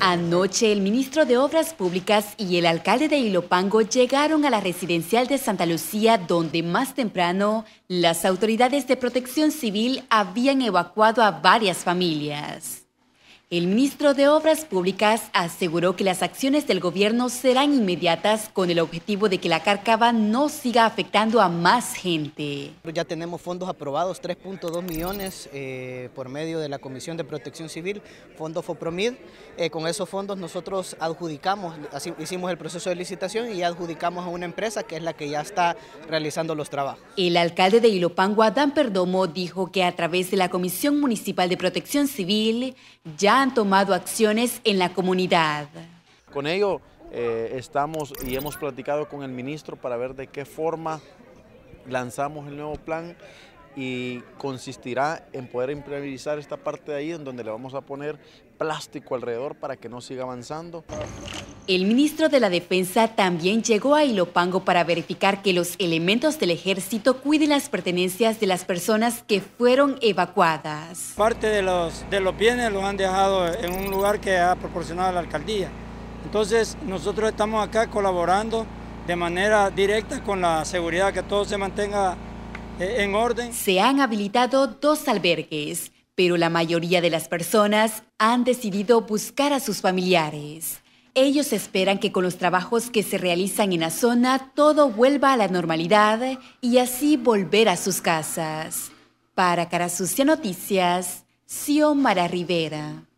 Anoche, el ministro de Obras Públicas y el alcalde de Ilopango llegaron a la residencial de Santa Lucía, donde más temprano las autoridades de protección civil habían evacuado a varias familias. El ministro de Obras Públicas aseguró que las acciones del gobierno serán inmediatas con el objetivo de que la carcava no siga afectando a más gente. Ya tenemos fondos aprobados, 3.2 millones eh, por medio de la Comisión de Protección Civil, Fondo FOPROMID. Eh, con esos fondos nosotros adjudicamos, hicimos el proceso de licitación y adjudicamos a una empresa que es la que ya está realizando los trabajos. El alcalde de Ilopango, Adán Perdomo, dijo que a través de la Comisión Municipal de Protección Civil ya han tomado acciones en la comunidad. Con ello eh, estamos y hemos platicado con el ministro para ver de qué forma lanzamos el nuevo plan y consistirá en poder impermeabilizar esta parte de ahí en donde le vamos a poner plástico alrededor para que no siga avanzando. El ministro de la Defensa también llegó a Ilopango para verificar que los elementos del ejército cuiden las pertenencias de las personas que fueron evacuadas. Parte de los, de bienes los han dejado en un lugar que ha proporcionado la alcaldía. Entonces nosotros estamos acá colaborando de manera directa con la seguridad, que todo se mantenga eh, en orden. Se han habilitado dos albergues, pero la mayoría de las personas han decidido buscar a sus familiares. Ellos esperan que con los trabajos que se realizan en la zona todo vuelva a la normalidad y así volver a sus casas. Para Sucia Noticias, Xiomara Rivera.